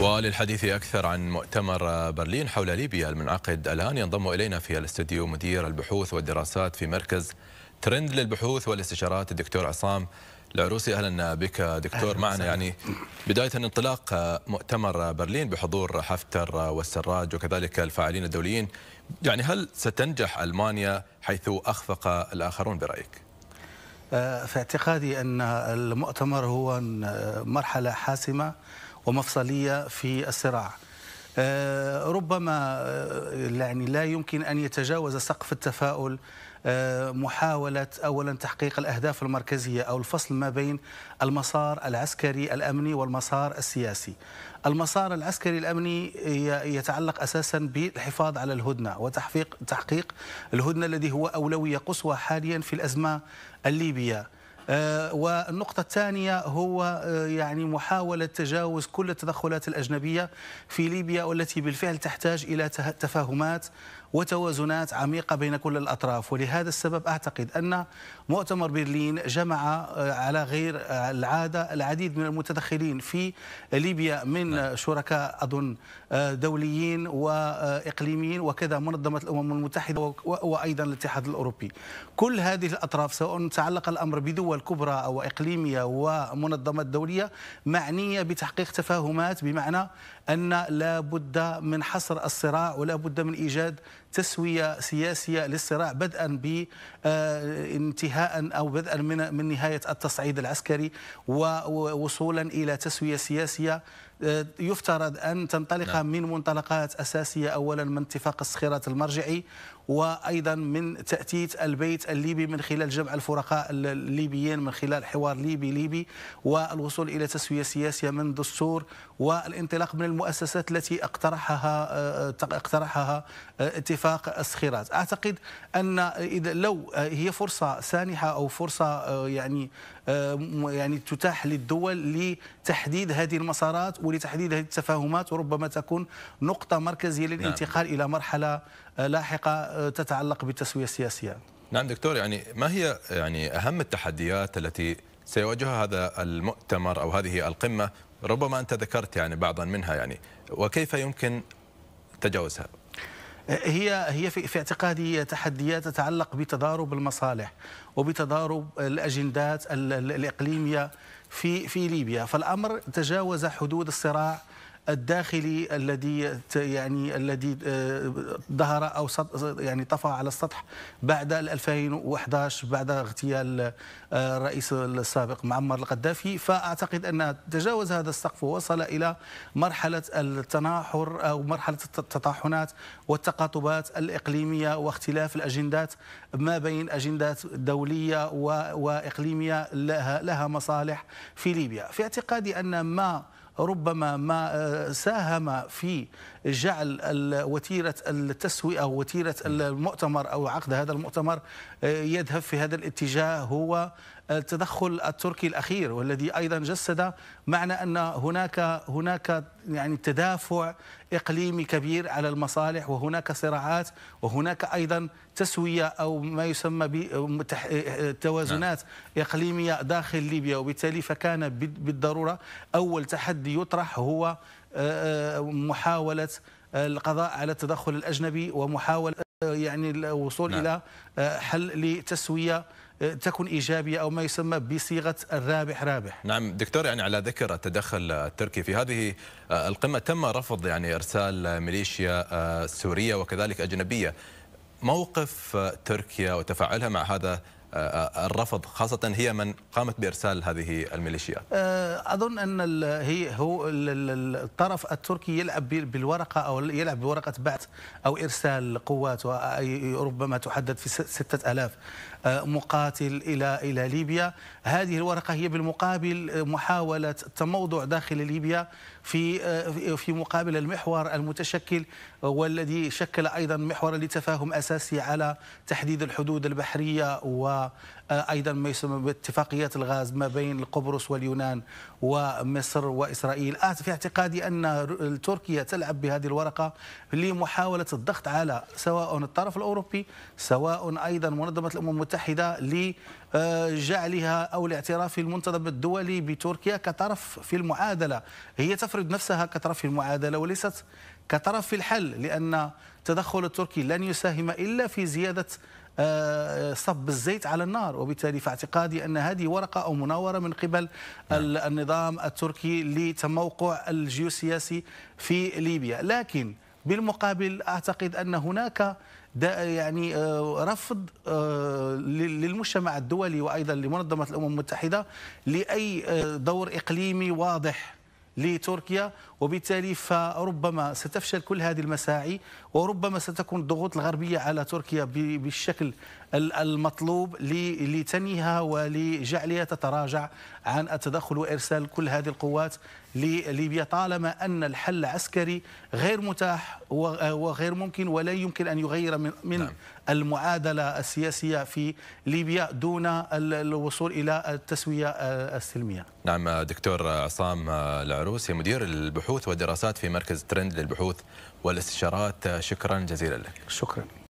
وللحديث أكثر عن مؤتمر برلين حول ليبيا المنعقد الآن ينضم إلينا في الاستديو مدير البحوث والدراسات في مركز ترند للبحوث والاستشارات الدكتور عصام العروسي أهلا بك دكتور أهلا معنا سهل. يعني بداية انطلاق مؤتمر برلين بحضور حفتر والسراج وكذلك الفاعلين الدوليين يعني هل ستنجح ألمانيا حيث أخفق الآخرون برأيك؟ آه، في اعتقادي أن المؤتمر هو مرحلة حاسمة ومفصلية في الصراع آه، ربما آه، يعني لا يمكن أن يتجاوز سقف التفاؤل آه، محاولة أولا تحقيق الأهداف المركزية أو الفصل ما بين المسار العسكري الأمني والمسار السياسي المسار العسكري الأمني يتعلق أساسا بالحفاظ على الهدنة وتحقيق الهدنة الذي هو أولوية قصوى حاليا في الأزمة الليبية آه، والنقطة الثانية هو آه، يعني محاولة تجاوز كل التدخلات الأجنبية في ليبيا والتي بالفعل تحتاج إلى تفاهمات وتوازنات عميقة بين كل الأطراف ولهذا السبب أعتقد أن مؤتمر برلين جمع آه، على غير آه، العادة العديد من المتدخلين في ليبيا من نعم. شركاء أظن آه، دوليين وإقليميين وكذا منظمة الأمم المتحدة وأيضا الاتحاد الأوروبي كل هذه الأطراف سواء تعلق الأمر بدول كبرى أو إقليمية ومنظمات دولية معنية بتحقيق تفاهمات بمعنى أن لا بد من حصر الصراع ولا بد من إيجاد تسوية سياسية للصراع بدءا بانتهاء أو بدءا من من نهاية التصعيد العسكري ووصولا إلى تسوية سياسية آه، يفترض أن تنطلق نعم. من منطلقات أساسية أولا من اتفاق الصخيرات المرجعي وأيضا من تأتيت البيت الليبي من خلال جمع الفرقاء الليبيين من خلال حوار ليبي ليبي والوصول إلى تسوية سياسية من دستور والانطلاق من المؤسسات التي اقترحها آه، آه، اقترحها اتفاق الصخيرات أعتقد أن إذا لو هي فرصة سانحة أو فرصة يعني يعني تتاح للدول لتحديد هذه المسارات ولتحديد هذه التفاهمات وربما تكون نقطة مركزية نعم. للانتقال نعم. إلى مرحلة لاحقة آه، تتعلق بالتسوية السياسية نعم دكتور يعني ما هي يعني أهم التحديات التي سيواجهها هذا المؤتمر أو هذه القمة ربما أنت ذكرت يعني بعضا منها يعني وكيف يمكن تجاوزها هي هي في, في اعتقادي تحديات تتعلق بتضارب المصالح وبتضارب الاجندات الاقليميه في في ليبيا فالأمر تجاوز حدود الصراع الداخلي الذي يعني الذي آه، ظهر او يعني طفى على السطح بعد 2011 بعد اغتيال آه، الرئيس السابق معمر القذافي فاعتقد ان تجاوز هذا السقف ووصل الى مرحله التناحر او مرحله التطاحنات والتقاطبات الاقليميه واختلاف الاجندات ما بين اجندات دوليه واقليميه لها لها مصالح في ليبيا في اعتقادي ان ما ربما ما آه، ساهم في جعل وتيرة التسوية أو وتيرة المؤتمر أو عقد هذا المؤتمر آه، يذهب في هذا الاتجاه هو التدخل التركي الاخير والذي ايضا جسد معنى ان هناك هناك يعني تدافع اقليمي كبير على المصالح وهناك صراعات وهناك ايضا تسويه او ما يسمى بتوازنات نعم. اقليميه داخل ليبيا وبالتالي فكان بالضروره اول تحدي يطرح هو آه، آه، محاوله القضاء على التدخل الاجنبي ومحاوله آه، يعني الوصول نعم. إلى آه، حل لتسوية آه، تكون إيجابية أو ما يسمى بصيغة الرابح رابح نعم دكتور يعني على ذكر التدخل التركي في هذه القمة تم رفض يعني إرسال ميليشيا سورية وكذلك أجنبية موقف تركيا وتفاعلها مع هذا الرفض خاصة هي من قامت بإرسال هذه الميليشيات أه، أظن أن هي هو الطرف التركي يلعب بالورقة أو يلعب بورقة بعث أو إرسال قوات ربما تحدد في ستة ألاف أه، مقاتل إلى إلى ليبيا هذه الورقة هي بالمقابل محاولة تموضع داخل ليبيا في أه، في مقابل المحور المتشكل والذي شكل أيضا محورا لتفاهم أساسي على تحديد الحدود البحرية و آه، ايضا ما يسمى باتفاقيات الغاز ما بين قبرص واليونان ومصر واسرائيل في اعتقادي ان تركيا تلعب بهذه الورقه لمحاوله الضغط على سواء الطرف الاوروبي سواء ايضا منظمه الامم المتحده لجعلها او الاعتراف المنتدب الدولي بتركيا كطرف في المعادله هي تفرض نفسها كطرف في المعادله وليست كطرف في الحل لان التدخل التركي لن يساهم الا في زياده آه، صب الزيت على النار وبالتالي فاعتقادي أن هذه ورقة أو مناورة من قبل نعم. النظام التركي لتموقع الجيوسياسي في ليبيا لكن بالمقابل أعتقد أن هناك يعني آه، رفض آه، للمجتمع الدولي وايضا لمنظمه الامم المتحده لاي دور اقليمي واضح لتركيا وبالتالي فربما ستفشل كل هذه المساعي وربما ستكون الضغوط الغربية على تركيا بالشكل المطلوب لتنيها ولجعلها تتراجع عن التدخل وإرسال كل هذه القوات لليبيا طالما أن الحل العسكري غير متاح وغير ممكن ولا يمكن أن يغير من نعم. المعادلة السياسية في ليبيا دون الوصول إلى التسوية السلمية نعم دكتور عصام العروسي مدير البحوث والدراسات في مركز ترند للبحوث والاستشارات شكرا جزيلا لك شكرا